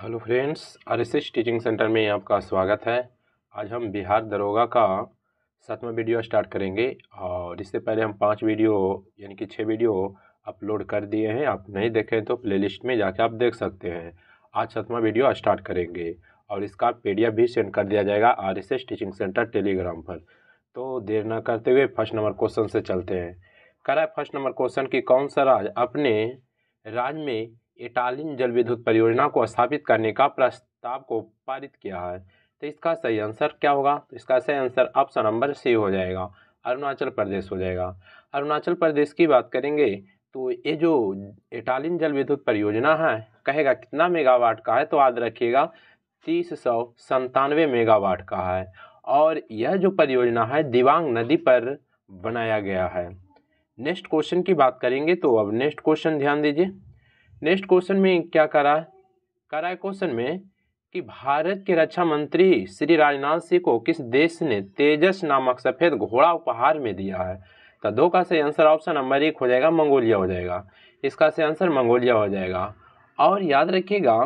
Hello friends S teaching centre में आपका स्वागत है आज हम बिहार दरोगा का सातवां वीडियो स्टार्ट करेंगे और इससे पहले हम पांच वीडियो यानी कि छः वीडियो अपलोड कर दिए हैं आप नहीं देखें तो प्लेलिस्ट में जाके आप देख सकते हैं आज सातवां वीडियो स्टार्ट करेंगे और इसका पी भी सेंड कर दिया जाएगा आर टीचिंग सेंटर टेलीग्राम पर तो देर न करते हुए फर्स्ट नंबर क्वेश्चन से चलते हैं करा फर्स्ट नंबर क्वेश्चन कि कौन सा राज अपने राज्य में इटालियन जल विद्युत परियोजना को स्थापित करने का प्रस्ताव को पारित किया है तो इसका सही आंसर क्या होगा तो इसका सही आंसर ऑप्शन नंबर सी हो जाएगा अरुणाचल प्रदेश हो जाएगा अरुणाचल प्रदेश की बात करेंगे तो ये जो इटालियन जल विद्युत परियोजना है कहेगा कितना मेगावाट का है तो याद रखिएगा तीस सौ संतानवे मेगावाट का है और यह जो परियोजना है दिवांग नदी पर बनाया गया है नेक्स्ट क्वेश्चन की बात करेंगे तो अब नेक्स्ट क्वेश्चन ध्यान दीजिए नेक्स्ट क्वेश्चन में क्या करा करा है क्वेश्चन में कि भारत के रक्षा मंत्री श्री राजनाथ सिंह को किस देश ने तेजस नामक सफेद घोड़ा उपहार में दिया है तो दो का सही आंसर ऑप्शन नंबर एक हो जाएगा मंगोलिया हो जाएगा इसका सही आंसर मंगोलिया हो जाएगा और याद रखिएगा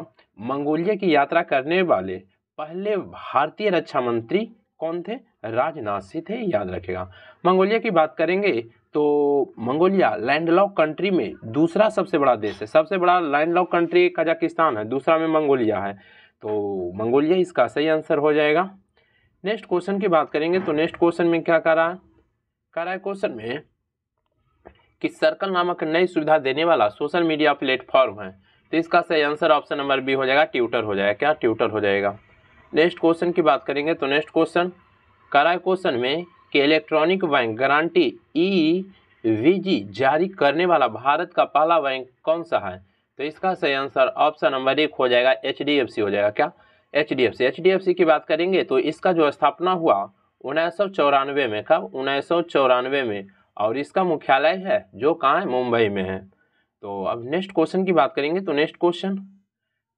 मंगोलिया की यात्रा करने वाले पहले भारतीय रक्षा मंत्री कौन थे राजनाथ सिंह थे याद रखेगा मंगोलिया की बात करेंगे तो मंगोलिया लैंडलॉक कंट्री में दूसरा सबसे बड़ा देश है सबसे बड़ा लैंडलॉक कंट्री कजाकिस्तान है दूसरा में मंगोलिया है तो मंगोलिया इसका सही आंसर हो जाएगा नेक्स्ट क्वेश्चन की बात करेंगे तो नेक्स्ट क्वेश्चन में क्या करा रहा है कह रहा है क्वेश्चन में कि सर्कल नामक नई सुविधा देने वाला सोशल मीडिया प्लेटफॉर्म है तो इसका सही आंसर ऑप्शन नंबर बी हो जाएगा ट्यूटर हो जाएगा क्या ट्यूटर हो जाएगा नेक्स्ट क्वेश्चन की बात करेंगे तो नेक्स्ट क्वेश्चन कह है क्वेश्चन में कि electronic bank guarantee E VG जारी करने वाला भारत का पहला बैंक कौन सा है तो इसका सही आंसर ऑप्शन नंबर एक हो जाएगा एच हो जाएगा क्या एच डी की बात करेंगे तो इसका जो स्थापना हुआ उन्नीस में कब उन्नीस में और इसका मुख्यालय है जो कहाँ है मुंबई में है तो अब नेक्स्ट क्वेश्चन की बात करेंगे तो नेक्स्ट क्वेश्चन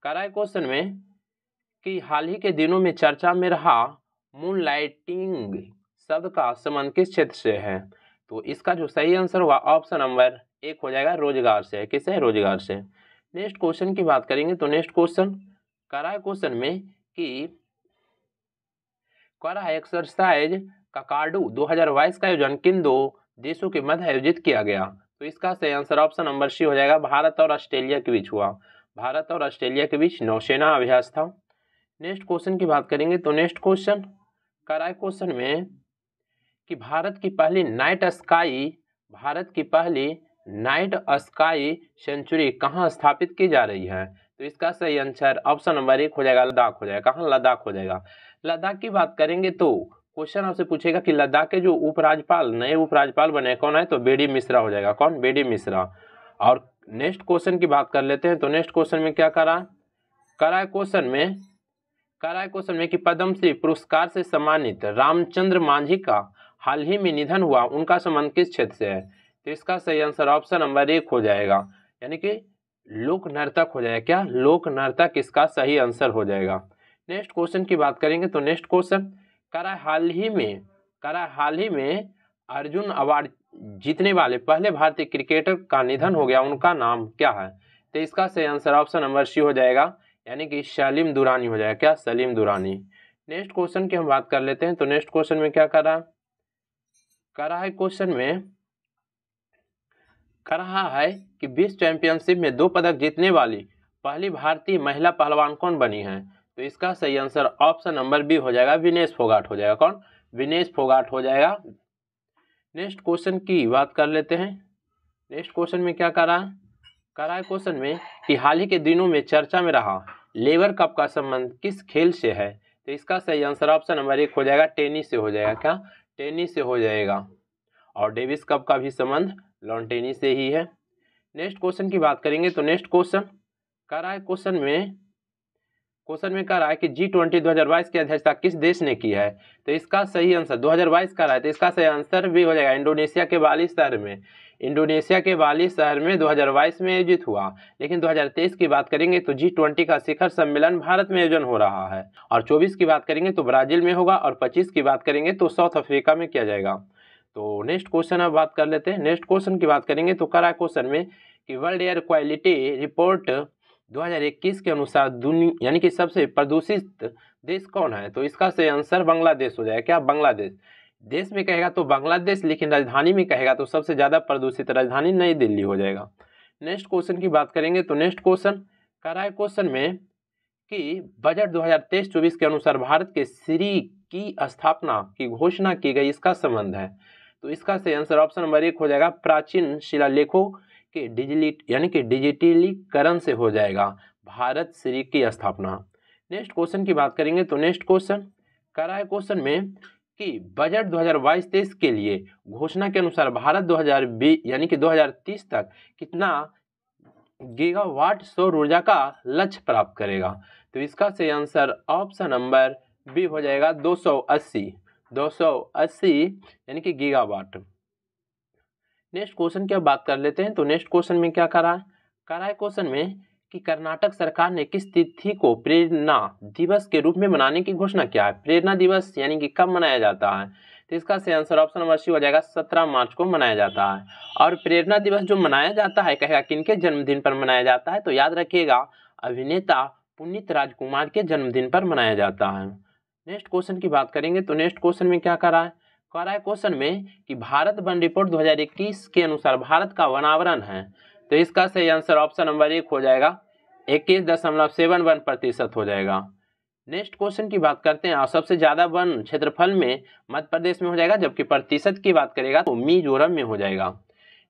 कराए क्वेश्चन में कि हाल ही के दिनों में चर्चा में रहा मून लाइटिंग शब्द का संबंध किस क्षेत्र से है तो इसका जो सही आंसर हुआ ऑप्शन नंबर एक हो जाएगा रोजगार से है रोजगार से नेक्स्ट क्वेश्चन की बात करेंगे तो नेक्स्ट क्वेश्चन करा क्वेश्चन में कि करा एक्सरसाइज ककाडू 2022 का आयोजन किन दो देशों के मध्य आयोजित किया गया तो इसका सही आंसर ऑप्शन नंबर सी हो जाएगा भारत और ऑस्ट्रेलिया के बीच हुआ भारत और ऑस्ट्रेलिया के बीच नौसेना अभ्यास था नेक्स्ट क्वेश्चन की बात करेंगे तो नेक्स्ट क्वेश्चन कराए क्वेश्चन में कि भारत की पहली नाइट स्काई भारत की पहली नाइट स्काई सेंचुरी कहाँ स्थापित की जा रही है तो इसका सही आंसर ऑप्शन नंबर एक हो जाएगा लद्दाख हो जाएगा कहाँ लद्दाख हो जाएगा लद्दाख की बात करेंगे तो क्वेश्चन आपसे पूछेगा कि लद्दाख के जो उपराज्यपाल नए उपराज्यपाल बने कौन है तो बेडी मिश्रा हो जाएगा कौन बेडी मिश्रा और नेक्स्ट क्वेश्चन की बात कर लेते हैं तो नेक्स्ट क्वेश्चन में क्या करा कराए क्वेश्चन में कराए क्वेश्चन में कि पद्मश्री पुरस्कार से सम्मानित रामचंद्र मांझी का हाल ही में निधन हुआ उनका संबंध किस क्षेत्र से है तो इसका सही आंसर ऑप्शन नंबर एक हो जाएगा यानी कि लोक नर्तक हो जाएगा क्या लोक नर्तक इसका सही आंसर हो जाएगा नेक्स्ट क्वेश्चन की बात करेंगे तो नेक्स्ट क्वेश्चन करा हाल ही में करा हाल ही में अर्जुन अवार्ड जीतने वाले पहले भारतीय क्रिकेटर का निधन हो गया उनका नाम क्या है तो इसका सही आंसर ऑप्शन नंबर सी हो जाएगा यानी कि सलीम दुरानी हो जाएगा क्या सलीम दुरानी नेक्स्ट क्वेश्चन की हम बात कर लेते हैं तो नेक्स्ट क्वेश्चन में क्या कर रहा है करा है क्वेश्चन में कर रहा है कि विश्व चैंपियनशिप में दो पदक जीतने वाली पहली भारतीय महिला पहलवान कौन बनी है तो इसका सही आंसर ऑप्शन नंबर बी हो जाएगा विनेश फोगाट हो जाएगा कौन विनेश फोगाट हो जाएगा नेक्स्ट क्वेश्चन की बात कर लेते हैं नेक्स्ट क्वेश्चन में क्या करा है करा है क्वेश्चन में कि हाल ही के दिनों में चर्चा में रहा लेबर कप का संबंध किस खेल से है तो इसका सही आंसर ऑप्शन नंबर एक हो जाएगा टेनिस से हो जाएगा क्या टेनिस से हो जाएगा और डेविस कप का भी संबंध लॉन टेनी से ही है नेक्स्ट क्वेश्चन की बात करेंगे तो नेक्स्ट क्वेश्चन कह रहा है क्वेश्चन में क्वेश्चन में कह रहा है कि जी ट्वेंटी दो हज़ार बाईस की अध्यक्षता किस देश ने की है तो इसका सही आंसर दो हज़ार बाईस का रहा है तो इसका सही आंसर भी हो जाएगा इंडोनेशिया के बाली शहर में इंडोनेशिया के बाली शहर में 2022 में आयोजित हुआ लेकिन 2023 की बात करेंगे तो जी ट्वेंटी का शिखर सम्मेलन भारत में आयोजन हो रहा है और 24 की बात करेंगे तो ब्राजील में होगा और 25 की बात करेंगे तो साउथ अफ्रीका में किया जाएगा तो नेक्स्ट क्वेश्चन अब बात कर लेते हैं नेक्स्ट क्वेश्चन की बात करेंगे तो करा क्वेश्चन में कि वर्ल्ड एयर क्वालिटी रिपोर्ट 2021 के अनुसार दुनिया यानी कि सबसे प्रदूषित देश कौन है तो इसका से आंसर बांग्लादेश हो जाएगा क्या बांग्लादेश देश में कहेगा तो बांग्लादेश लेकिन राजधानी में कहेगा तो सबसे ज़्यादा प्रदूषित राजधानी नई दिल्ली हो जाएगा नेक्स्ट क्वेश्चन की बात करेंगे तो नेक्स्ट क्वेश्चन कराए क्वेश्चन में कि बजट 2023-24 के अनुसार भारत के श्री की स्थापना की घोषणा की गई इसका संबंध है तो इसका सही आंसर ऑप्शन नंबर एक हो जाएगा प्राचीन शिलालेखों के डिजिली यानी कि डिजिटलीकरण से हो जाएगा भारत श्री की स्थापना नेक्स्ट क्वेश्चन की बात करेंगे तो नेक्स्ट क्वेश्चन कराए क्वेश्चन में कि बजट 2022-23 के लिए घोषणा के अनुसार भारत 2020 यानी कि 2030 तक कितना गीगावाट सौर ऊर्जा का लक्ष्य प्राप्त करेगा तो इसका सही आंसर ऑप्शन नंबर बी हो जाएगा 280 280 यानी कि गीगावाट नेक्स्ट क्वेश्चन की बात कर लेते हैं तो नेक्स्ट क्वेश्चन में क्या करा करा है क्वेश्चन में कि कर्नाटक सरकार ने किस तिथि को प्रेरणा दिवस के रूप में मनाने की घोषणा किया है प्रेरणा दिवस यानी कि कब मनाया जाता है तो इसका से आंसर ऑप्शन नंबर सी हो जाएगा सत्रह मार्च को मनाया जाता है और प्रेरणा दिवस जो मनाया जाता है कहेगा किन के जन्मदिन पर मनाया जाता है तो याद रखिएगा अभिनेता पुनीत राजकुमार के जन्मदिन पर मनाया जाता है नेक्स्ट क्वेश्चन की बात करेंगे तो नेक्स्ट क्वेश्चन में क्या करा है कह रहा है क्वेश्चन में कि भारत वन रिपोर्ट 2021 के अनुसार भारत का वनावरण है तो इसका सही आंसर ऑप्शन नंबर एक हो जाएगा इक्कीस दशमलव सेवन वन प्रतिशत हो जाएगा नेक्स्ट क्वेश्चन की बात करते हैं और सबसे ज़्यादा वन क्षेत्रफल में मध्य प्रदेश में हो जाएगा जबकि प्रतिशत की बात करेगा तो मिजोरम में हो जाएगा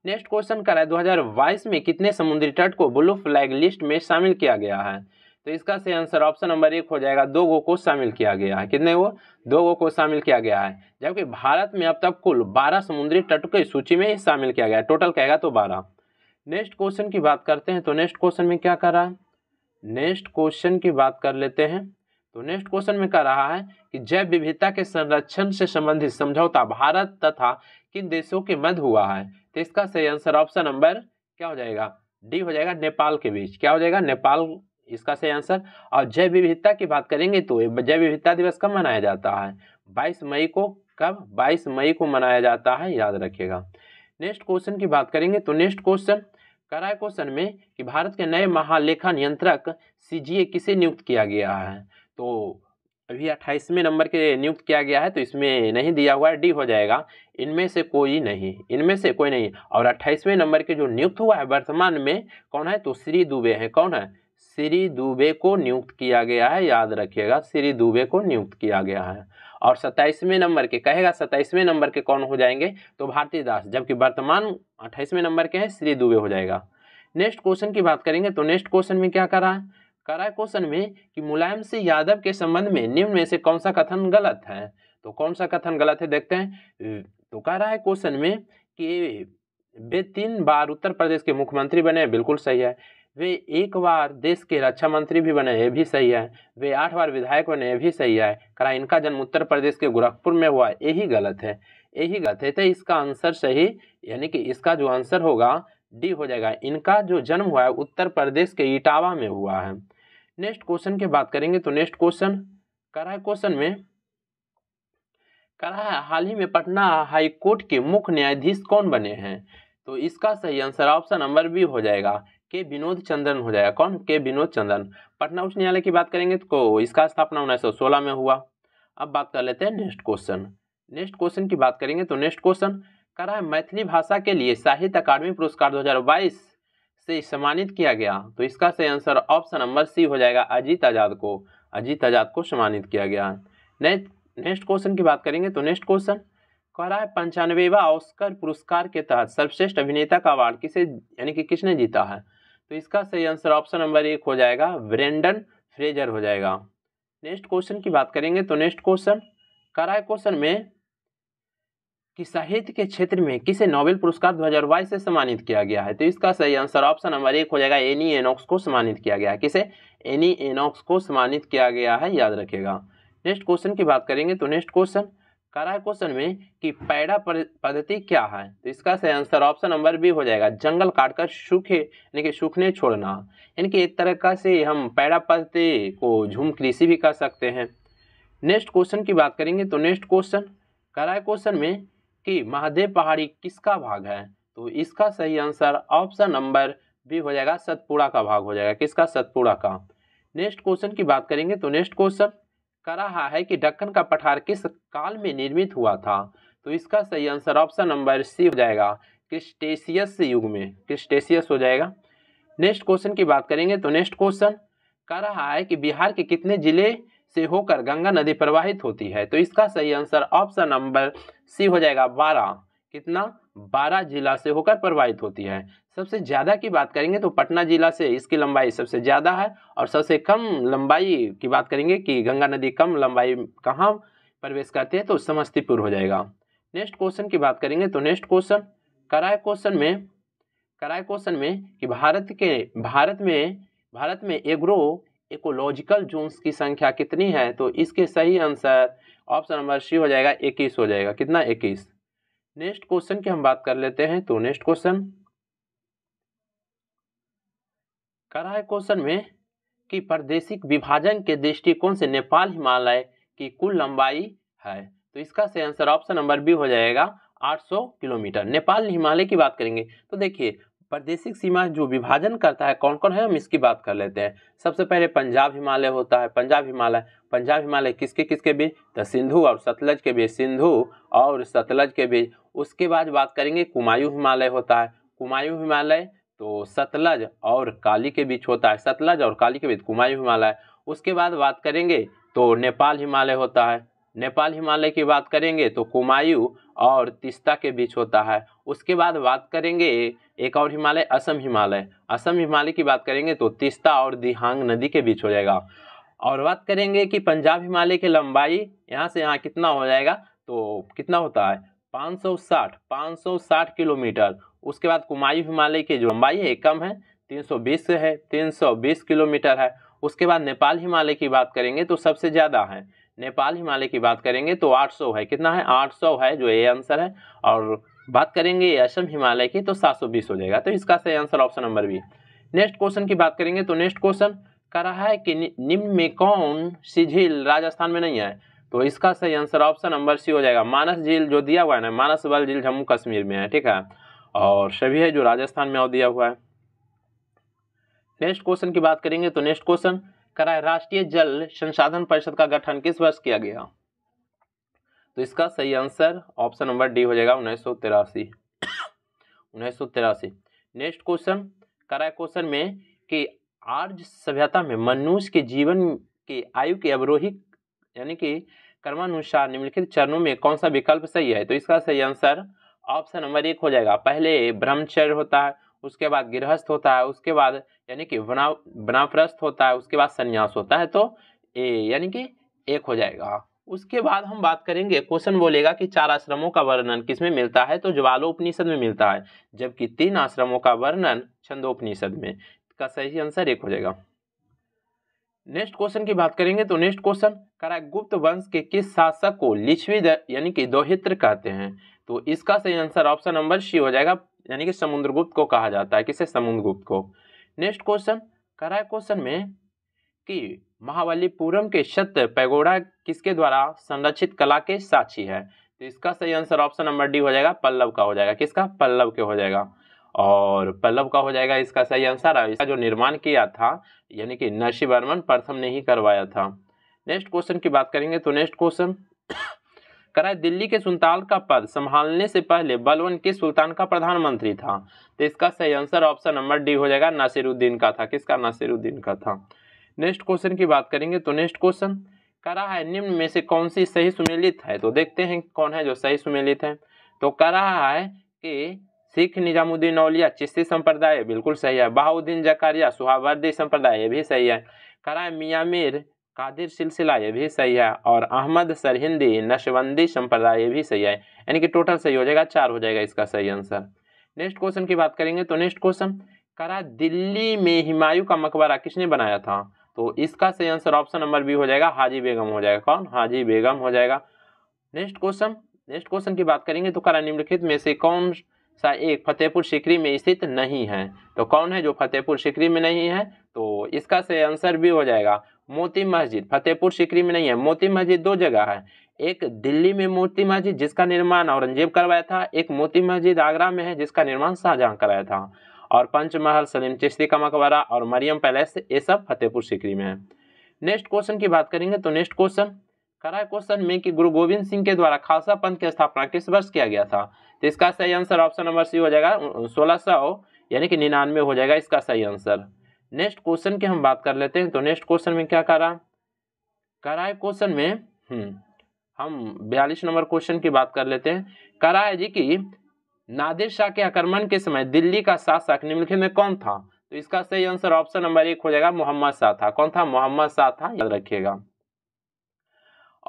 नेक्स्ट क्वेश्चन कर रहा है बाईस में कितने समुद्री तट को ब्लू फ्लैग लिस्ट में शामिल किया गया है तो इसका सही आंसर ऑप्शन नंबर एक हो जाएगा दो गो को शामिल किया गया है कितने वो दो गो को शामिल किया गया है जबकि भारत में अब तक कुल बारह समुद्री तट की सूची में शामिल किया गया है टोटल कहेगा तो बारह नेक्स्ट क्वेश्चन की बात करते हैं तो नेक्स्ट क्वेश्चन में क्या कर रहा है नेक्स्ट क्वेश्चन की बात कर लेते हैं तो नेक्स्ट क्वेश्चन में कह रहा है कि जैव विविधता के संरक्षण से संबंधित समझौता भारत तथा किन देशों के मध्य हुआ है तो इसका सही आंसर ऑप्शन नंबर क्या हो जाएगा डी हो जाएगा नेपाल के बीच क्या हो जाएगा नेपाल इसका सही आंसर और जैव विविधता की बात करेंगे तो जैव विविधता दिवस कब मनाया जाता है बाईस मई को कब बाईस मई को मनाया जाता है याद रखिएगा नेक्स्ट क्वेश्चन की बात करेंगे तो नेक्स्ट क्वेश्चन रहा है क्वेश्चन में कि भारत के नए महालेखा नियंत्रक सीजीए किसे नियुक्त किया गया है तो अभी अट्ठाईसवें नंबर के नियुक्त किया गया है तो इसमें नहीं दिया हुआ है डी हो जाएगा इनमें से कोई नहीं इनमें से कोई नहीं और अट्ठाईसवें नंबर के जो नियुक्त हुआ है वर्तमान में कौन है तो श्री दुबे हैं कौन है श्री दुबे को नियुक्त किया गया है याद रखिएगा श्री दुबे को नियुक्त किया गया है और सत्ताईसवें नंबर के कहेगा सत्ताईसवें नंबर के कौन हो जाएंगे तो भारती दास जबकि वर्तमान अट्ठाईसवें नंबर के हैं श्री दुबे हो जाएगा नेक्स्ट क्वेश्चन की बात करेंगे तो नेक्स्ट क्वेश्चन में क्या करा है करा क्वेश्चन में कि मुलायम सिंह यादव के संबंध में निम्न में से कौन सा कथन गलत है तो कौन सा कथन गलत है देखते हैं तो कह रहा है क्वेश्चन में कि वे तीन बार उत्तर प्रदेश के मुख्यमंत्री बने बिल्कुल सही है वे एक बार देश के रक्षा मंत्री भी बने ये भी सही है वे आठ बार विधायक बने ये भी सही है करा इनका जन्म उत्तर प्रदेश के गोरखपुर में हुआ यही गलत है यही गलत है तो इसका आंसर सही यानी कि इसका जो आंसर होगा डी हो जाएगा इनका जो जन्म हुआ है उत्तर प्रदेश के इटावा में हुआ है नेक्स्ट क्वेश्चन की बात करेंगे तो नेक्स्ट क्वेश्चन करा है क्वेश्चन में करा हाल ही में पटना हाई कोर्ट के मुख्य न्यायाधीश कौन बने हैं तो इसका सही आंसर ऑप्शन नंबर बी हो जाएगा के विनोद चंद्रन हो जाएगा कौन के विनोद चंद्रन पटना उच्च न्यायालय की बात करेंगे तो इसका स्थापना उन्नीस में हुआ अब बात कर लेते हैं नेक्स्ट क्वेश्चन नेक्स्ट क्वेश्चन की बात करेंगे तो नेक्स्ट क्वेश्चन करा है मैथिली भाषा के लिए साहित्य अकादमी पुरस्कार 2022 से सम्मानित किया गया तो इसका सही आंसर ऑप्शन नंबर सी हो जाएगा अजीत आजाद को अजीत आजाद को सम्मानित किया गया नेक्स्ट नेक्स्ट क्वेश्चन की बात करेंगे तो नेक्स्ट क्वेश्चन करा है पंचानवेवा ऑस्कर पुरस्कार के तहत सर्वश्रेष्ठ अभिनेता का अवार्ड किसे यानी कि किसने जीता है तो इसका सही आंसर ऑप्शन नंबर एक हो जाएगा ब्रेंडन फ्रेजर हो जाएगा नेक्स्ट क्वेश्चन की बात करेंगे तो नेक्स्ट क्वेश्चन कराए क्वेश्चन में कि साहित्य के क्षेत्र में किसे नोबेल पुरस्कार 2022 से सम्मानित किया गया है तो इसका सही आंसर ऑप्शन नंबर एक हो जाएगा एनी एनॉक्स को सम्मानित किया गया है किसे एनी एनॉक्स को सम्मानित किया गया है याद रखेगा नेक्स्ट क्वेश्चन की बात करेंगे तो नेक्स्ट क्वेश्चन करा है क्वेश्चन में कि पैडा पद्धति क्या है तो इसका सही आंसर ऑप्शन नंबर बी हो जाएगा जंगल काटकर सूखे यानी कि सूखने छोड़ना यानी कि एक तरह से हम पैडा पद्धति को झूम कृषि भी कर सकते हैं नेक्स्ट क्वेश्चन की बात करेंगे तो नेक्स्ट क्वेश्चन करा है क्वेश्चन में कि महादेव पहाड़ी किसका भाग है तो इसका सही आंसर ऑप्शन नंबर बी हो जाएगा सतपुड़ा का भाग हो जाएगा किसका सतपुड़ा का नेक्स्ट क्वेश्चन की बात करेंगे तो नेक्स्ट क्वेश्चन कर रहा है कि डक्कन का पठार किस काल में निर्मित हुआ था तो इसका सही आंसर ऑप्शन नंबर सी हो जाएगा क्रिस्टेशियस युग में क्रिस्टेशियस हो जाएगा नेक्स्ट क्वेश्चन की बात करेंगे तो नेक्स्ट क्वेश्चन कह रहा है कि बिहार के कितने जिले से होकर गंगा नदी प्रवाहित होती है तो इसका सही आंसर ऑप्शन नंबर सी हो जाएगा बारह कितना बारह जिला से होकर प्रवाहित होती है सबसे ज़्यादा की बात करेंगे तो पटना जिला से इसकी लंबाई सबसे ज़्यादा है और सबसे कम लंबाई की बात करेंगे कि गंगा नदी कम लंबाई कहाँ प्रवेश करती है तो समस्तीपुर हो जाएगा नेक्स्ट क्वेश्चन की बात करेंगे तो नेक्स्ट क्वेश्चन कराए क्वेश्चन में कराए क्वेश्चन में कि भारत के भारत में भारत में एग्रो इकोलॉजिकल जोन्स की संख्या कितनी है तो इसके सही आंसर ऑप्शन नंबर सी हो जाएगा इक्कीस हो जाएगा कितना इक्कीस नेक्स्ट क्वेश्चन की हम बात कर लेते हैं तो नेक्स्ट क्वेश्चन कर है क्वेश्चन में कि प्रदेशिक विभाजन के दृष्टिकोण से नेपाल हिमालय की कुल लंबाई है तो इसका से आंसर ऑप्शन नंबर बी हो जाएगा 800 किलोमीटर नेपाल हिमालय की बात करेंगे तो देखिए प्रादेशिक सीमा जो विभाजन करता है कौन कौन है हम इसकी बात कर लेते हैं सबसे पहले पंजाब हिमालय होता है पंजाब हिमालय पंजाब हिमालय किसके किसके बीच तो सिंधु और सतलज के बीच सिंधु और सतलज के बीच उसके बाद बात करेंगे कुमायूं हिमालय होता है कुमायूं हिमालय तो सतलज और काली के बीच होता है सतलज और काली के बीच कुमायूं हिमालय उसके बाद बात करेंगे तो नेपाल हिमालय होता है नेपाल हिमालय की बात करेंगे तो कुमायूं और तिस्ता के बीच होता है उसके बाद बात करेंगे एक और हिमालय असम हिमालय असम हिमालय की बात करेंगे तो तीस्ता और दिहांग नदी के बीच हो जाएगा और बात करेंगे कि पंजाब हिमालय की लंबाई यहाँ से यहाँ कितना हो जाएगा तो कितना होता है 560 560 किलोमीटर उसके बाद कुमायूं हिमालय की जो लंबाई है कम है 320 है 320 किलोमीटर है उसके बाद नेपाल हिमालय की बात करेंगे तो सबसे ज़्यादा है नेपाल हिमालय की बात करेंगे तो 800 है कितना है 800 है जो ये आंसर है और बात करेंगे असम हिमालय की तो सात सौ बीस हो जाएगा तो इसका सही answer option number B next question की बात करेंगे तो नेक्स्ट क्वेश्चन कह रहा है कि निम्न में कौन सी झील राजस्थान में नहीं है तो इसका सही आंसर ऑप्शन नंबर सी हो जाएगा मानस झील जो दिया हुआ है ना मानस बल झील जम्मू कश्मीर में है ठीक है और सभी है जो राजस्थान में और दिया हुआ है नेक्स्ट क्वेश्चन की बात करेंगे तो नेक्स्ट क्वेश्चन कराए राष्ट्रीय जल संसाधन परिषद का गठन किस वर्ष किया गया तो इसका सही आंसर ऑप्शन नंबर डी हो जाएगा उन्नीस सौ तिरासी उन्नीस सौ तिरासी नेक्स्ट क्वेश्चन करा क्वेश्चन में कि आर्य सभ्यता में मनुष्य के जीवन की आयु के अवरोही यानी कि कर्मानुसार निम्नलिखित चरणों में कौन सा विकल्प सही है तो इसका सही आंसर ऑप्शन नंबर एक हो जाएगा पहले ब्रह्मचर्य होता है उसके बाद गृहस्थ होता है उसके बाद यानी कि बना बनाप्रस्थ होता है उसके बाद संन्यास होता है तो ए यानी कि एक हो जाएगा उसके बाद हम बात करेंगे क्वेश्चन बोलेगा कि चार आश्रमों का वर्णन किसमें मिलता है तो ज्वालोपनिषद में मिलता है जबकि तीन आश्रमों का वर्णन छंदोपनिषद में का सही आंसर एक हो जाएगा नेक्स्ट क्वेश्चन की बात करेंगे तो नेक्स्ट क्वेश्चन करा गुप्त वंश के किस शासक को लिछवी यानी कि दोहित्र कहते हैं तो इसका सही आंसर ऑप्शन नंबर सी हो जाएगा यानी कि समुद्रगुप्त को कहा जाता है किसे समुद्रगुप्त को नेक्स्ट क्वेश्चन करा क्वेश्चन में कि महाबलीपुरम के शत पैगोड़ा किसके द्वारा संरक्षित कला के साक्षी है तो इसका सही आंसर ऑप्शन नंबर डी हो जाएगा पल्लव का हो जाएगा किसका पल्लव के हो जाएगा और पल्लव का हो जाएगा इसका सही आंसर इसका जो निर्माण किया था यानी कि नरसी वर्मन प्रथम ने ही करवाया था नेक्स्ट क्वेश्चन की बात करेंगे तो नेक्स्ट क्वेश्चन कराए दिल्ली के सुल्तान का पद संभालने से पहले बलवन किस सुल्तान का प्रधानमंत्री था तो इसका सही आंसर ऑप्शन नंबर डी हो जाएगा नासिरुद्दीन का था किसका नासिरुद्दीन का था नेक्स्ट क्वेश्चन की बात करेंगे तो नेक्स्ट क्वेश्चन करा है निम्न में से कौन सी सही सुमेलित है तो देखते हैं कौन है जो सही सुमेलित है तो करा है कि सिख निजामुद्दीन औलिया चिश्ती संप्रदाय बिल्कुल सही है बहाउद्दीन जकारिया सुहावर्दी संप्रदाय ये भी सही है है मियाँ मीर कादिर सिलसिला ये भी सही है और अहमद सरहिंदी नशबंदी संप्रदाय ये भी सही है यानी कि टोटल सही हो जाएगा चार हो जाएगा इसका सही आंसर नेक्स्ट क्वेश्चन की बात करेंगे तो नेक्स्ट क्वेश्चन करा दिल्ली में हिमायू का मकबरा किसने बनाया था तो इसका सही आंसर ऑप्शन नंबर बी हो जाएगा हाजी बेगम हो जाएगा कौन हाजी बेगम हो जाएगा नेक्स्ट क्वेश्चन नेक्स्ट क्वेश्चन की बात करेंगे तो करा निम्नलिखित में से कौन सा एक फतेहपुर सिकरी में स्थित नहीं है तो कौन है जो फतेहपुर सिकरी में नहीं है तो इसका सही आंसर भी हो जाएगा मोती मस्जिद फतेहपुर सिकरी में नहीं है मोती मस्जिद दो जगह है एक दिल्ली में मोती मस्जिद जिसका निर्माण औरंगजेब करवाया था एक मोती मस्जिद आगरा में है जिसका निर्माण शाहजहां कराया था और पंचमहल सलीम चिश्ती का मकबरा और मरियम पैलेस ये सब फतेहपुर सिकरी में है नेक्स्ट क्वेश्चन की बात करेंगे तो नेक्स्ट क्वेश्चन कराए क्वेश्चन में कि गुरु गोविंद सिंह के द्वारा खालसा पंथ की स्थापना किस वर्ष किया गया था तो इसका सही आंसर ऑप्शन नंबर सी हो जाएगा सोलह सौ यानी कि निन्यानवे हो जाएगा इसका सही आंसर नेक्स्ट क्वेश्चन की हम बात कर लेते हैं तो नेक्स्ट क्वेश्चन में क्या करा कराए क्वेश्चन में हम्म, हम बयालीस नंबर क्वेश्चन की बात कर लेते हैं करा है जी की नादिर शाह के आक्रमण के समय दिल्ली का शासक निम्नलिखित में कौन था तो इसका सही आंसर ऑप्शन नंबर एक हो जाएगा मोहम्मद शाह था कौन था मोहम्मद शाह था याद रखिएगा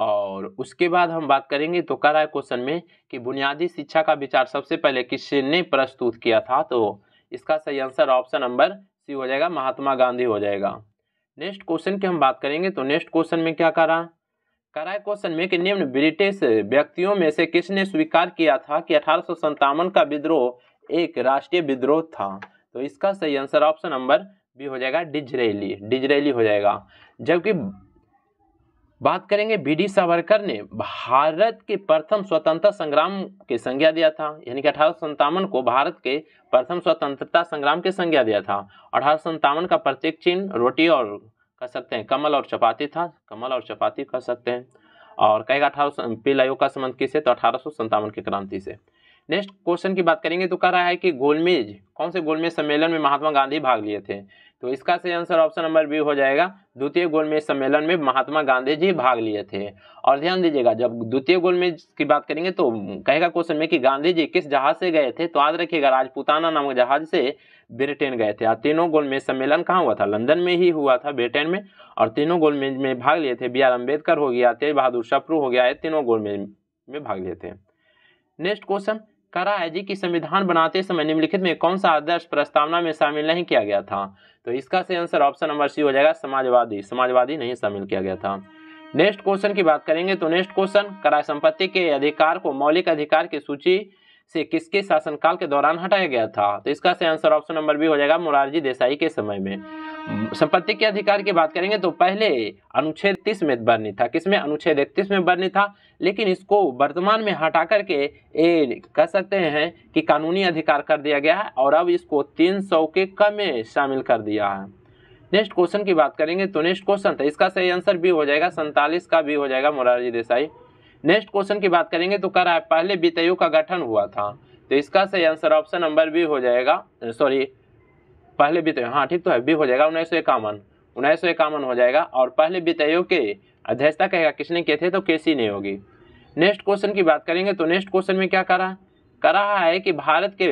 और उसके बाद हम बात करेंगे तो कर रहा है क्वेश्चन में कि बुनियादी शिक्षा का विचार सबसे पहले किसने प्रस्तुत किया था तो इसका सही आंसर ऑप्शन नंबर सी हो जाएगा महात्मा गांधी हो जाएगा नेक्स्ट क्वेश्चन की हम बात करेंगे तो नेक्स्ट क्वेश्चन में क्या कर रहा कराए क्वेश्चन में कि निम्न ब्रिटिश व्यक्तियों में से किसने स्वीकार किया था कि अठारह का विद्रोह एक राष्ट्रीय विद्रोह था तो इसका सही आंसर ऑप्शन नंबर बी हो जाएगा डिजरेली डिजरेली हो जाएगा जबकि बात करेंगे बी डी सावरकर ने भारत के प्रथम स्वतंत्रता संग्राम की संज्ञा दिया था यानी कि अठारह को भारत के प्रथम स्वतंत्रता संग्राम की संज्ञा दिया था अठारह का प्रत्येक चिन्ह रोटी और कर सकते हैं कमल और चपाती था कमल और चपाती कर सकते हैं और कहेगा अठारह पी लाइव का संबंध किससे तो अठारह की क्रांति से नेक्स्ट क्वेश्चन की बात करेंगे तो कह रहा है कि गोलमेज कौन से गोलमेज सम्मेलन में महात्मा गांधी भाग लिए थे तो इसका सही आंसर ऑप्शन नंबर बी हो जाएगा द्वितीय गोलमेज सम्मेलन में महात्मा गांधी जी भाग लिए थे और ध्यान दीजिएगा जब द्वितीय गोलमेज की बात करेंगे तो कहेगा क्वेश्चन में कि गांधी जी किस जहाज से गए थे तो याद रखिएगा राजपूताना नामक जहाज से ब्रिटेन गए थे और तीनों गोलमेज सम्मेलन कहाँ हुआ था लंदन में ही हुआ था ब्रिटेन में और तीनों गोलमेज में भाग लिए थे बी आर अम्बेडकर हो गया तेज बहादुर शप्रू हो गया तीनों गोलमेज में भाग लिए थे नेक्स्ट क्वेश्चन करा है जी कि संविधान बनाते समय निम्नलिखित में कौन सा आदर्श प्रस्तावना में शामिल नहीं किया गया था तो इसका से आंसर ऑप्शन नंबर सी हो जाएगा समाजवादी समाजवादी नहीं शामिल किया गया था नेक्स्ट क्वेश्चन की बात करेंगे तो नेक्स्ट क्वेश्चन कराय संपत्ति के अधिकार को मौलिक अधिकार की सूची से किसके शासनकाल के दौरान हटाया गया था तो इसका सही आंसर ऑप्शन नंबर बी हो जाएगा मुरारजी देसाई के समय में हम्म। संपत्ति के अधिकार की बात करेंगे तो पहले अनुच्छेद तीस में वर्णित था किसमें अनुच्छेद इकतीस में वर्णित था लेकिन इसको वर्तमान में हटा करके ये कह सकते हैं कि कानूनी अधिकार कर दिया गया है और अब इसको तीन सौ के कम में शामिल कर दिया है नेक्स्ट क्वेश्चन की बात करेंगे तो नेक्स्ट क्वेश्चन था इसका सही आंसर भी हो जाएगा सैंतालीस का भी हो जाएगा मोरारजी देसाई नेक्स्ट क्वेश्चन की बात करेंगे तो कह रहा है पहले वित्त का गठन हुआ था तो इसका सही आंसर ऑप्शन नंबर बी हो जाएगा सॉरी पहले वित्त हाँ ठीक तो है बी हो जाएगा उन्नीस सौ इक्यावन उन्नीस सौ इक्यावन हो जाएगा और पहले वित्त के अध्यक्षता कहेगा किसने किए थे तो केसी ने होगी नेक्स्ट क्वेश्चन की बात करेंगे तो नेक्स्ट क्वेश्चन में क्या कर रहा है कर रहा है कि भारत के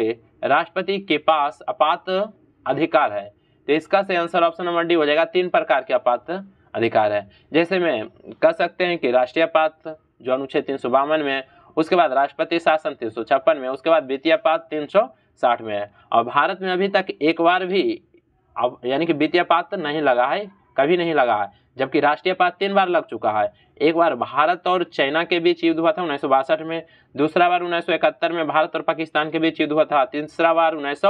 राष्ट्रपति के पास अपात अधिकार है तो इसका सही आंसर ऑप्शन नंबर डी हो जाएगा तीन प्रकार के अपात अधिकार है जैसे में कह सकते हैं कि राष्ट्रीय अपात जो अनुच्छेद तीन में है उसके बाद राष्ट्रपति शासन तीन में उसके बाद वित्तीय पात तीन में है और भारत में अभी तक एक बार भी अब यानी कि वित्तीय पात तो नहीं लगा है कभी नहीं लगा है जबकि राष्ट्रीय पात तीन बार लग चुका है एक बार भारत और चाइना के बीच युद्ध हुआ था उन्नीस में दूसरा बार उन्नीस में भारत और पाकिस्तान के बीच युद्ध हुआ था तीसरा बार उन्नीस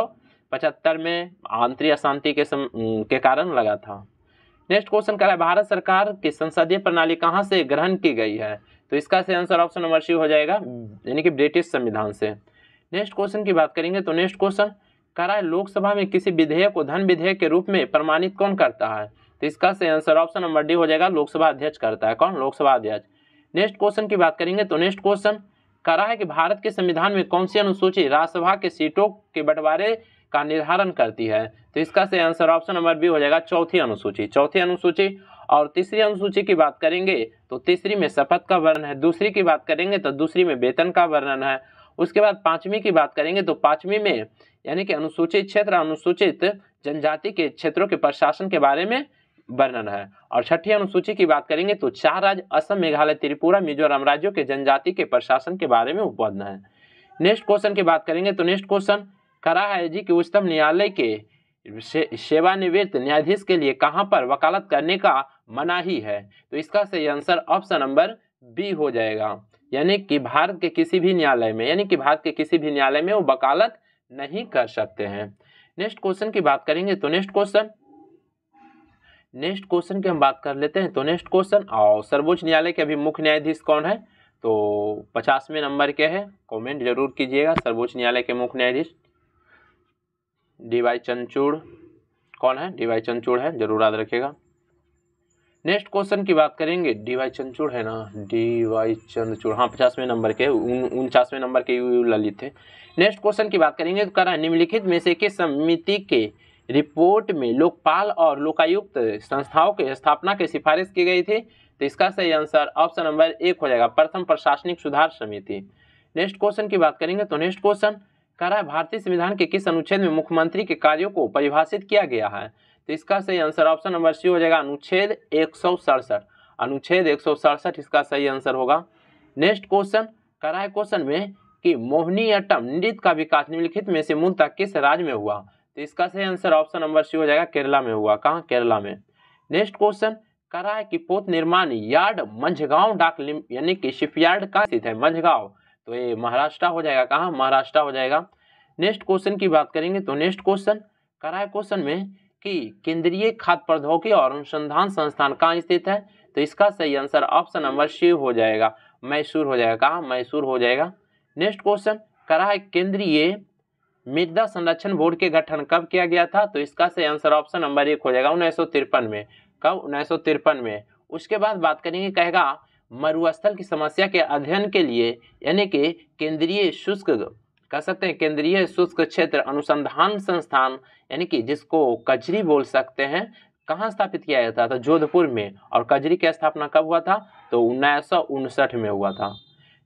पचहत्तर में आंतरिक अशांति के सम, के कारण लगा था नेक्स्ट क्वेश्चन कह रहा है भारत सरकार की संसदीय प्रणाली कहाँ से ग्रहण की गई है तो इसका से आंसर ऑप्शन नंबर सी हो जाएगा हम्म। यानी कि ब्रिटिश संविधान से नेक्स्ट क्वेश्चन की बात करेंगे तो नेक्स्ट क्वेश्चन करा है लोकसभा में किसी विधेयक को धन विधेयक के रूप में प्रमाणित कौन करता है तो इसका से आंसर ऑप्शन नंबर डी हो जाएगा लोकसभा अध्यक्ष करता है कौन लोकसभा अध्यक्ष नेक्स्ट क्वेश्चन की बात करेंगे तो नेक्स्ट क्वेश्चन करा है कि भारत के संविधान में कौन सी अनुसूची राज्यसभा के सीटों के बंटवारे का निर्धारण करती है तो इसका से आंसर ऑप्शन नंबर बी हो जाएगा चौथी अनुसूची चौथी अनुसूची और तीसरी अनुसूची की बात करेंगे तो तीसरी में शपथ का वर्णन है दूसरी की बात करेंगे तो दूसरी में वेतन का वर्णन है उसके बाद पांचवी की बात करेंगे तो पांचवी में यानी कि अनुसूचित क्षेत्र अनुसूचित जनजाति के क्षेत्रों के प्रशासन के बारे में वर्णन है और छठी अनुसूची की बात करेंगे तो चार राज्य असम मेघालय त्रिपुरा मिजोरम राज्यों के जनजाति के प्रशासन के बारे में उपवर्ण है नेक्स्ट क्वेश्चन की बात करेंगे तो नेक्स्ट क्वेश्चन करा है जी कि उच्चतम न्यायालय के से, सेवानिवृत्त न्यायाधीश के लिए कहाँ पर वकालत करने का मनाही है तो इसका सही आंसर ऑप्शन नंबर बी हो जाएगा यानी कि भारत के किसी भी न्यायालय में यानी कि भारत के किसी भी न्यायालय में वो वकालत नहीं कर सकते हैं नेक्स्ट क्वेश्चन की बात करेंगे तो नेक्स्ट क्वेश्चन नेक्स्ट क्वेश्चन की हम बात कर लेते हैं तो नेक्स्ट क्वेश्चन और सर्वोच्च न्यायालय के अभी मुख्य न्यायाधीश कौन है तो पचासवें नंबर के है कमेंट जरूर कीजिएगा सर्वोच्च न्यायालय के मुख्य न्यायाधीश डी वाई चंदचूड़ कौन है डी वाई चंदचूड़ है जरूर याद रखिएगा नेक्स्ट क्वेश्चन की बात करेंगे डी वाई चंदचूड़ है ना डी वाई चंद्रचूड़ हाँ पचासवें नंबर के उनचासवें नंबर के यू ललित थे नेक्स्ट क्वेश्चन की बात करेंगे तो करा रहा है निम्नलिखित में से किस समिति के रिपोर्ट में लोकपाल और लोकायुक्त संस्थाओं के स्थापना की सिफारिश की गई थी तो इसका सही आंसर ऑप्शन नंबर एक हो जाएगा प्रथम प्रशासनिक सुधार समिति नेक्स्ट क्वेश्चन की बात करेंगे तो नेक्स्ट क्वेश्चन कह रहा है भारतीय संविधान के किस अनुच्छेद में मुख्यमंत्री के कार्यों को परिभाषित किया गया है तो इसका सही आंसर ऑप्शन नंबर सी हो जाएगा अनुच्छेद एक अनुच्छेद एक इसका सही आंसर होगा नेक्स्ट क्वेश्चन कराए क्वेश्चन में कि अट्टम नृत्य का विकास निम्नलिखित में से मुद्दा किस राज्य में हुआ तो इसका सही आंसर ऑप्शन नंबर सी हो जाएगा केरला में हुआ कहाँ केरला में नेक्स्ट क्वेश्चन कराए की पोत निर्माण यार्ड मंझगांव डाक यानी कि शिपयार्ड कहाँ स्थित है मंझगांव तो ये महाराष्ट्र हो जाएगा कहाँ महाराष्ट्र हो जाएगा नेक्स्ट क्वेश्चन की बात करेंगे तो नेक्स्ट क्वेश्चन कराए क्वेश्चन में की केंद्रीय खाद्य प्रौद्योगिकी और अनुसंधान संस्थान कहाँ स्थित है तो इसका सही आंसर ऑप्शन नंबर सी हो जाएगा मैसूर हो जाएगा कहाँ मैसूर हो जाएगा नेक्स्ट क्वेश्चन करा है केंद्रीय मृदा संरक्षण बोर्ड के गठन कब किया गया था तो इसका सही आंसर ऑप्शन नंबर एक हो जाएगा उन्नीस में कब उन्नीस में उसके बाद बात करेंगे कहेगा मरुस्थल की समस्या के अध्ययन के लिए यानी कि केंद्रीय शुष्क कह सकते हैं केंद्रीय शुष्क क्षेत्र अनुसंधान संस्थान यानी कि जिसको कजरी बोल सकते हैं कहाँ स्थापित किया गया था तो जोधपुर में और कजरी की स्थापना कब हुआ था तो उन्नीस में हुआ था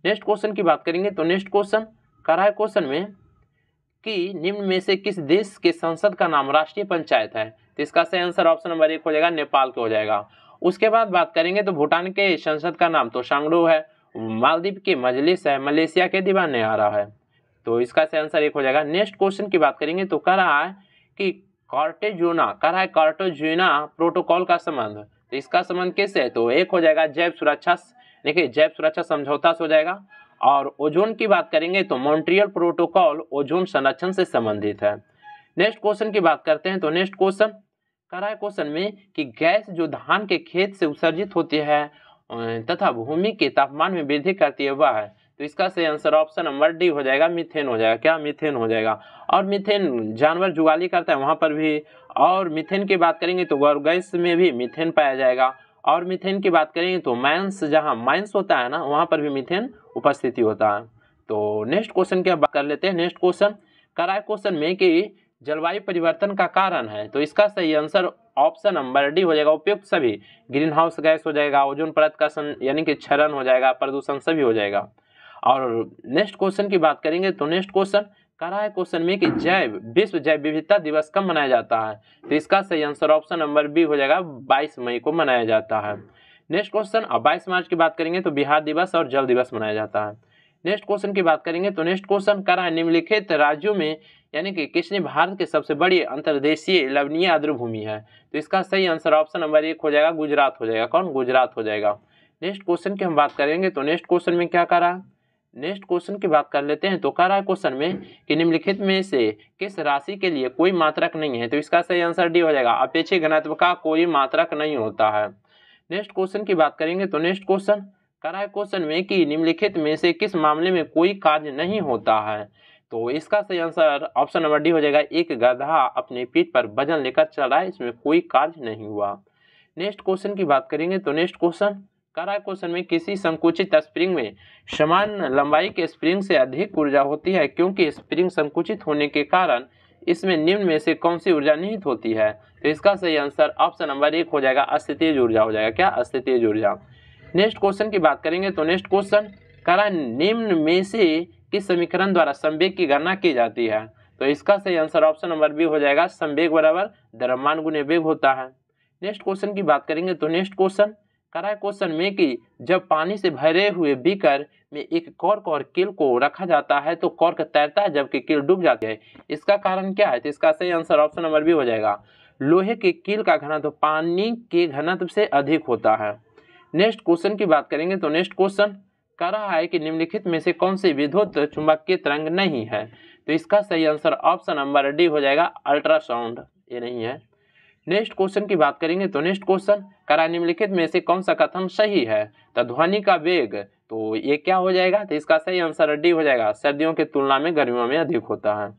नेक्स्ट क्वेश्चन की बात करेंगे तो नेक्स्ट क्वेश्चन कराए है क्वेश्चन में कि निम्न में से किस देश के संसद का नाम राष्ट्रीय पंचायत है तो इसका सही आंसर ऑप्शन नंबर एक हो जाएगा नेपाल के हो जाएगा उसके बाद बात करेंगे तो भूटान के संसद का नाम तो शांगडो है मालदीव के मजलिस है मलेशिया के दीवान आ रहा है तो इसका से आंसर एक हो जाएगा नेक्स्ट क्वेश्चन की बात करेंगे तो कह रहा है कि कार्टेजोना कह रहा है कार्टेजोना प्रोटोकॉल का संबंध तो इसका संबंध कैसे है तो एक हो जाएगा जैव सुरक्षा देखिए जैव सुरक्षा समझौता से हो जाएगा और ओजोन की बात करेंगे तो मॉन्ट्रियल प्रोटोकॉल ओजोन संरक्षण से संबंधित है नेक्स्ट क्वेश्चन की बात करते हैं तो नेक्स्ट क्वेश्चन कह रहा है क्वेश्चन में कि गैस जो धान के खेत से उत्सर्जित होती है तथा भूमि के तापमान में वृद्धि करती है वह है तो इसका सही आंसर ऑप्शन नंबर डी हो जाएगा मिथेन हो जाएगा क्या मिथेन हो जाएगा और मिथेन जानवर जुगाली करता है वहाँ पर भी और मिथेन की बात करेंगे तो गौर गैस में भी मिथेन पाया जाएगा और मिथेन की बात करेंगे तो माइंस जहाँ माइंस होता है ना वहाँ पर भी मिथेन उपस्थिति होता है तो नेक्स्ट क्वेश्चन की बात कर लेते हैं नेक्स्ट क्वेश्चन कराए क्वेश्चन में कि जलवायु परिवर्तन का कारण है तो इसका सही आंसर ऑप्शन नंबर डी हो जाएगा उपयुक्त सभी ग्रीन हाउस गैस हो जाएगा ओजोन परत का यानी कि क्षरण हो जाएगा प्रदूषण सभी हो जाएगा और नेक्स्ट क्वेश्चन की बात करेंगे तो नेक्स्ट क्वेश्चन करा है क्वेश्चन में कि जैव विश्व जैव विविधता दिवस कब मनाया जाता है तो इसका सही आंसर ऑप्शन नंबर बी हो जाएगा बाईस मई को मनाया जाता है नेक्स्ट क्वेश्चन अब बाईस मार्च की बात करेंगे तो बिहार दिवस और जल दिवस मनाया जाता है नेक्स्ट क्वेश्चन की बात करेंगे तो नेक्स्ट क्वेश्चन करा है निम्नलिखित राज्यों में यानी कि किसने भारत के सबसे बड़ी अंतर्देशीय आद्र भूमि है तो इसका सही आंसर ऑप्शन नंबर एक हो जाएगा गुजरात हो जाएगा कौन गुजरात हो जाएगा नेक्स्ट क्वेश्चन की हम बात करेंगे तो नेक्स्ट क्वेश्चन में क्या करा है नेक्स्ट क्वेश्चन की बात कर लेते हैं तो कह रहा है क्वेश्चन में कि निम्नलिखित में से किस राशि के लिए कोई मात्रक नहीं है तो इसका सही आंसर डी हो जाएगा अपेक्षित घनत्व का कोई मात्रक नहीं होता है नेक्स्ट क्वेश्चन की बात करेंगे तो नेक्स्ट क्वेश्चन कह रहा है क्वेश्चन में कि निम्नलिखित में से किस मामले में कोई कार्य नहीं होता है तो इसका सही आंसर ऑप्शन नंबर डी हो जाएगा एक गधा अपने पीठ पर वजन लेकर चल रहा है इसमें कोई कार्य नहीं हुआ नेक्स्ट क्वेश्चन की बात करेंगे तो नेक्स्ट क्वेश्चन करा क्वेश्चन में किसी संकुचित स्प्रिंग में समान लंबाई के स्प्रिंग से अधिक ऊर्जा होती है क्योंकि स्प्रिंग संकुचित होने के कारण इसमें निम्न में से कौन सी ऊर्जा निहित होती है तो इसका सही आंसर ऑप्शन नंबर एक हो जाएगा अस्थितिज ऊर्जा हो जाएगा क्या अस्थितिज ऊर्जा नेक्स्ट क्वेश्चन की बात करेंगे तो नेक्स्ट क्वेश्चन करा निम्न में से किस समीकरण द्वारा संवेग की गणना की जाती है तो इसका सही आंसर ऑप्शन नंबर बी हो जाएगा संवेग बराबर धर्मान गुण वेग होता है नेक्स्ट क्वेश्चन की बात करेंगे तो नेक्स्ट क्वेश्चन રાય ક્વેશ્ચન મે કે જબ પાણી સે ભરે હુએ બીકર મે એક કોર્ક ઓર કિલ કો રખા જાતા હે તો કોર્ક તૈરતા હે જબ કે કિલ ડૂબ જાતી હૈ ઇસકા કારણ ક્યા હે તો ઇસકા સહી આન્સર ઓપ્શન નંબર બી હો જાયેગા લોહે કે કિલ કા ઘના તો પાણી કે ઘનાતવ સે અધિક હોતા હૈ નેક્સ્ટ ક્વેશ્ચન કી બાત કરેંગે તો નેક્સ્ટ ક્વેશ્ચન કહ રહા હૈ કે નિમ્નલખિત મે સે કૌનસી વિદ્યુત ચુંબક્ય તરંગ નહીં હૈ તો ઇસકા સહી આન્સર ઓપ્શન નંબર ડી હો જાયેગા અલ્ટ્રા સાઉન્ડ યે નહીં હૈ नेक्स्ट क्वेश्चन की बात करेंगे तो नेक्स्ट क्वेश्चन करा निम्नलिखित में से कौन सा कथन सही है तो ध्वनि का वेग तो ये क्या हो जाएगा तो इसका सही आंसर डी हो जाएगा सर्दियों की तुलना में गर्मियों में अधिक होता है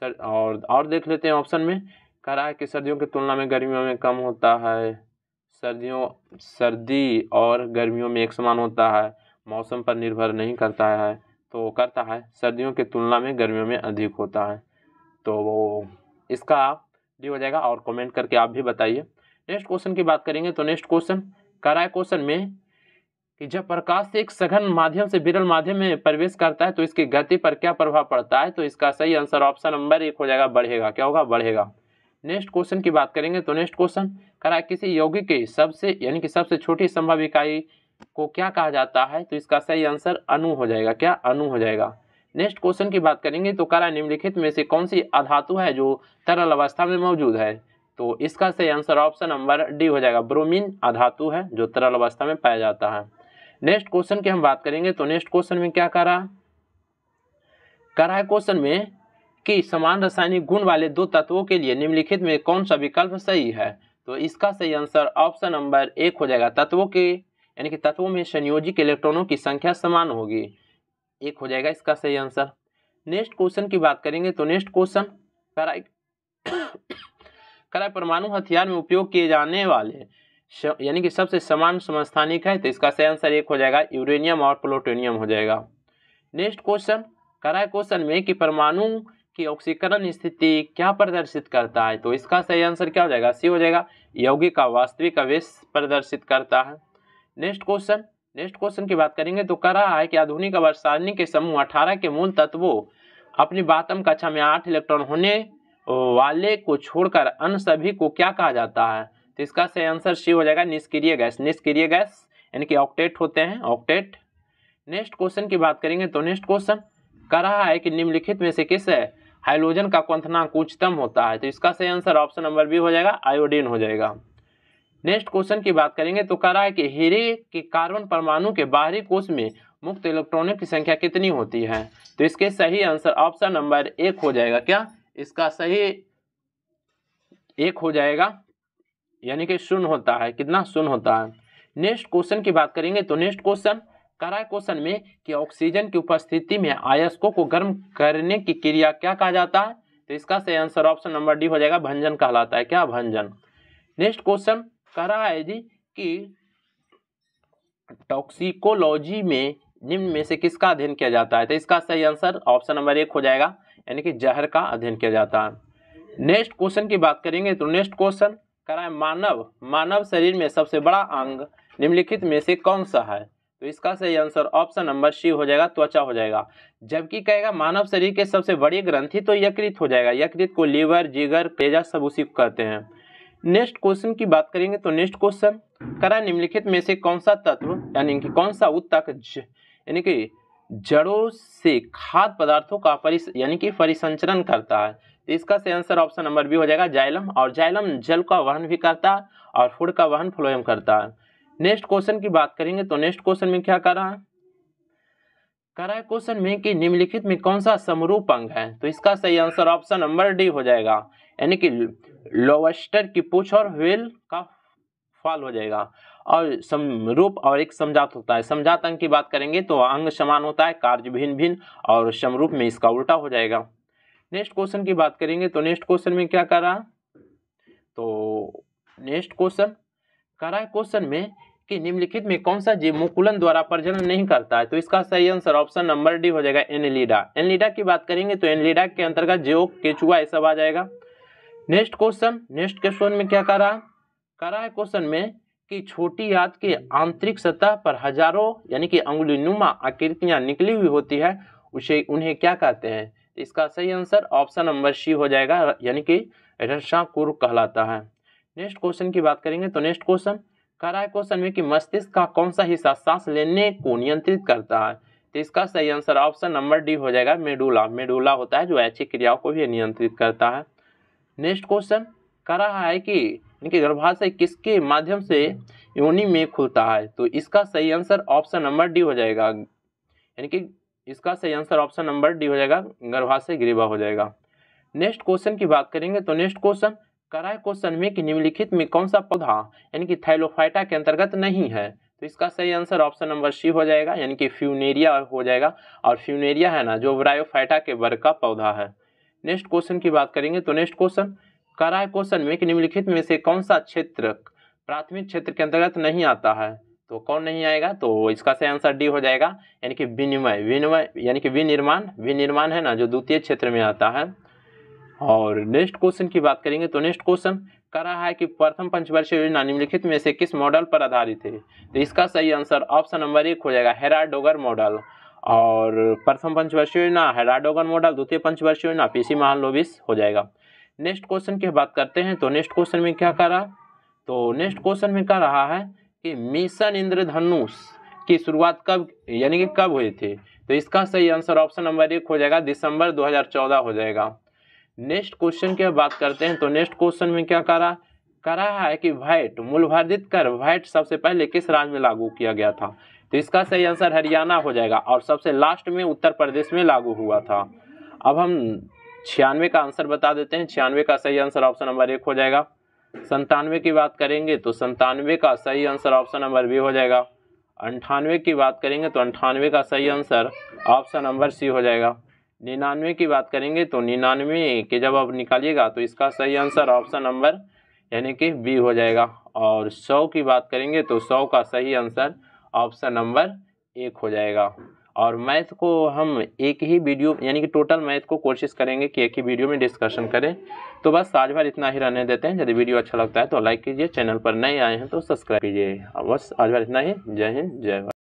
सर और और देख लेते हैं ऑप्शन में कह रहा है कि सर्दियों की तुलना में गर्मियों में कम होता है सर्दियों सर्दी और गर्मियों में एक समान होता है मौसम पर निर्भर नहीं करता है तो करता है सर्दियों की तुलना में गर्मियों में अधिक होता है तो वो इसका आप डी हो जाएगा और कमेंट करके आप भी बताइए नेक्स्ट क्वेश्चन की बात करेंगे तो नेक्स्ट क्वेश्चन कराए क्वेश्चन में कि जब प्रकाश एक सघन माध्यम से विरल माध्यम में प्रवेश करता है तो इसकी गति पर क्या प्रभाव पड़ता है तो इसका सही आंसर ऑप्शन नंबर एक हो जाएगा बढ़ेगा क्या होगा बढ़ेगा नेक्स्ट क्वेश्चन की बात करेंगे तो नेक्स्ट क्वेश्चन कराए किसी यौगिक के सबसे यानी कि सबसे छोटी संभव इकाई को क्या कहा जाता है तो इसका सही आंसर अनु हो जाएगा क्या अनु हो जाएगा नेक्स्ट क्वेश्चन की बात करेंगे तो कला निम्नलिखित में से कौन सी अधातु है जो तरल अवस्था में मौजूद है तो इसका सही आंसर ऑप्शन नंबर डी हो जाएगा ब्रोमीन अधातु है जो तरल अवस्था में पाया जाता है नेक्स्ट क्वेश्चन की हम बात करेंगे तो नेक्स्ट क्वेश्चन में क्या करा करा है क्वेश्चन में कि समान रासायनिक गुण वाले दो तत्वों के लिए निम्नलिखित में कौन सा विकल्प सही है तो इसका सही आंसर ऑप्शन नंबर एक हो जाएगा तत्वों के यानी कि तत्वों में संयोजित इलेक्ट्रॉनों की संख्या समान होगी एक हो जाएगा इसका सही आंसर नेक्स्ट क्वेश्चन की बात करेंगे तो नेक्स्ट क्वेश्चन कराई कराई परमाणु हथियार में उपयोग किए जाने वाले यानी कि सबसे समान समस्थानिक है तो इसका सही आंसर एक हो जाएगा यूरेनियम और प्लूटोनियम हो जाएगा नेक्स्ट क्वेश्चन कराए क्वेश्चन में कि परमाणु की ऑक्सीकरण स्थिति क्या प्रदर्शित करता है तो इसका सही आंसर क्या हो जाएगा सी हो जाएगा यौगिक का वास्तविक आवेश प्रदर्शित करता है नेक्स्ट क्वेश्चन नेक्स्ट क्वेश्चन की बात करेंगे तो कर रहा है कि आधुनिक अवसारणी के समूह अठारह के मूल तत्वों अपनी बातम कक्षा में आठ इलेक्ट्रॉन होने वाले को छोड़कर अन्य सभी को क्या कहा जाता है तो इसका सही आंसर सी हो जाएगा निष्क्रिय गैस निष्क्रिय गैस यानी कि ऑक्टेट होते हैं ऑक्टेट नेक्स्ट क्वेश्चन की बात करेंगे तो नेक्स्ट क्वेश्चन कह रहा है कि निम्नलिखित में से किस है हाइड्रोजन का क्वंथनांक उच्चतम होता है तो इसका सही आंसर ऑप्शन नंबर बी हो जाएगा आयोडीन हो जाएगा नेक्स्ट क्वेश्चन की बात करेंगे तो कह रहा है कि हीरे के कार्बन परमाणु के बाहरी कोष में मुक्त इलेक्ट्रॉनों की संख्या कितनी होती है तो इसके सही आंसर ऑप्शन नंबर एक हो जाएगा क्या इसका सही एक हो जाएगा यानी कि शून्य होता है कितना शून्य होता है नेक्स्ट क्वेश्चन की बात करेंगे तो नेक्स्ट क्वेश्चन करा क्वेश्चन में कि ऑक्सीजन की उपस्थिति में आयस्कों को गर्म करने की क्रिया क्या कहा जाता है तो इसका सही आंसर ऑप्शन नंबर डी हो जाएगा भंजन कहलाता है क्या भंजन नेक्स्ट क्वेश्चन कह रहा है जी कि टॉक्सिकोलॉजी में निम्न में से किसका अध्ययन किया जाता है तो इसका सही आंसर ऑप्शन नंबर एक हो जाएगा यानी कि जहर का अध्ययन किया जाता है नेक्स्ट क्वेश्चन की बात करेंगे तो नेक्स्ट क्वेश्चन कराए मानव मानव शरीर में सबसे बड़ा अंग निम्नलिखित में से कौन सा है तो इसका सही आंसर ऑप्शन नंबर सी हो जाएगा त्वचा हो जाएगा जबकि कहेगा मानव शरीर के सबसे बड़ी ग्रंथि तो यकृत हो जाएगा यकृत को लीवर जिगर पेजा सब उसी को कहते हैं नेक्स्ट क्वेश्चन की बात करेंगे तो नेक्स्ट क्वेश्चन करा निम्नलिखित में से कौन सा तत्व यानी कि कौन सा उत्तक यानी कि जड़ों से खाद्य पदार्थों का परि यानी कि परिसंचरण करता है तो इसका से आंसर ऑप्शन नंबर बी हो जाएगा जाइलम और जाइलम जल का वहन भी करता है और फूड का वहन फ्लोयम करता है नेक्स्ट क्वेश्चन की बात करेंगे तो नेक्स्ट क्वेश्चन में क्या करा है करा क्वेश्चन में कि निम्नलिखित में कौन सा समरूप अंग है तो इसका सही आंसर ऑप्शन नंबर डी हो जाएगा यानी कि लोवेस्टर की पूछ और व्हेल का फॉल हो जाएगा और समरूप और एक समझात होता है समझात अंग की बात करेंगे तो अंग समान होता है कार्य भिन्न भिन्न और समरूप में इसका उल्टा हो जाएगा नेक्स्ट क्वेश्चन की बात करेंगे तो नेक्स्ट क्वेश्चन में क्या करा तो नेक्स्ट क्वेश्चन रहा है क्वेश्चन में कि निम्नलिखित में कौन सा जीव मुकुलन द्वारा प्रजनन नहीं करता है तो इसका सही आंसर ऑप्शन नंबर डी हो जाएगा एनलीडा एनलीडा की बात करेंगे तो एनलीडा के अंतर्गत जेओ केचुआ ये सब आ जाएगा नेक्स्ट क्वेश्चन नेक्स्ट क्वेश्चन में क्या करा रहा है क्वेश्चन में कि छोटी याद के आंतरिक सतह पर हजारों यानी कि अंगुली नुमा आकृतियां निकली हुई होती है उसे उन्हें क्या कहते हैं इसका सही आंसर ऑप्शन नंबर सी हो जाएगा यानी कि कुर कहलाता है नेक्स्ट क्वेश्चन की बात करेंगे तो नेक्स्ट क्वेश्चन करा है क्वेश्चन में कि मस्तिष्क का कौन सा हिस्सा सांस लेने को नियंत्रित करता है तो इसका सही आंसर ऑप्शन नंबर डी हो जाएगा मेडूला मेडूला होता है जो ऐसी क्रियाओं को भी नियंत्रित करता है नेक्स्ट क्वेश्चन कह रहा है कि इनके गर्भाशय किसके माध्यम से योनि में खुलता है तो इसका सही आंसर ऑप्शन नंबर डी हो जाएगा यानी कि इसका सही आंसर ऑप्शन नंबर डी हो जाएगा गर्भाशय ग्रीवा हो जाएगा नेक्स्ट क्वेश्चन की बात करेंगे तो नेक्स्ट क्वेश्चन कराए क्वेश्चन में कि निम्नलिखित में कौन सा पौधा यानी कि थैलोफाइटा के अंतर्गत नहीं है तो इसका सही आंसर ऑप्शन नंबर सी हो जाएगा यानी कि फ्यूनेरिया हो जाएगा और फ्यूनेरिया है ना जो ब्रायोफाइटा के वर्ग का पौधा है नेक्स्ट क्वेश्चन की बात करेंगे तो नेक्स्ट क्वेश्चन करा है क्वेश्चन में कि निम्नलिखित में से कौन सा क्षेत्र प्राथमिक क्षेत्र के अंतर्गत नहीं आता है तो कौन नहीं आएगा तो इसका सही आंसर डी हो जाएगा यानी कि विनिमय विनिमय यानी कि विनिर्माण विनिर्माण है ना जो द्वितीय क्षेत्र में आता है और नेक्स्ट क्वेश्चन की बात करेंगे तो नेक्स्ट क्वेश्चन करा रहा है कि प्रथम पंचवर्षीय योजना निम्नलिखित में से किस मॉडल पर आधारित है तो इसका सही आंसर ऑप्शन नंबर एक हो जाएगा हेरा डोगर मॉडल और प्रथम पंचवर्षीय योजना राडोगन मॉडल द्वितीय पंचवर्षीय योजना पीसी महान लोबिस हो जाएगा नेक्स्ट क्वेश्चन की बात करते हैं तो नेक्स्ट क्वेश्चन में क्या कर रहा तो नेक्स्ट क्वेश्चन में कह रहा है कि मिशन इंद्रधनुष की शुरुआत कब यानी कि कब हुई थी तो इसका सही आंसर ऑप्शन नंबर एक हो जाएगा दिसंबर 2014 हो जाएगा नेक्स्ट क्वेश्चन की बात करते हैं तो नेक्स्ट क्वेश्चन में क्या करा रहा है कि वाइट मूल्यवर्धित कर वाइट सबसे पहले किस राज्य में लागू किया गया था तो इसका सही आंसर हरियाणा हो जाएगा और सबसे लास्ट में उत्तर प्रदेश में लागू हुआ था अब हम छियानवे का आंसर बता देते हैं छियानवे का सही आंसर ऑप्शन नंबर एक हो जाएगा संतानवे की बात करेंगे तो संतानवे का सही आंसर ऑप्शन नंबर बी हो जाएगा अंठानवे की बात करेंगे तो अंठानवे का सही आंसर ऑप्शन नंबर सी हो जाएगा निन्यानवे की बात करेंगे तो निन्यानवे के जब आप निकालिएगा तो इसका सही आंसर ऑप्शन नंबर यानी कि बी हो जाएगा और सौ की बात करेंगे तो सौ का सही आंसर ऑप्शन नंबर एक हो जाएगा और मैथ को हम एक ही वीडियो यानी कि टोटल मैथ को कोशिश करेंगे कि एक ही वीडियो में डिस्कशन करें तो बस आज भर इतना ही रहने देते हैं यदि वीडियो अच्छा लगता है तो लाइक कीजिए चैनल पर नए आए हैं तो सब्सक्राइब कीजिए बस आज भर इतना ही जय हिंद जय भारत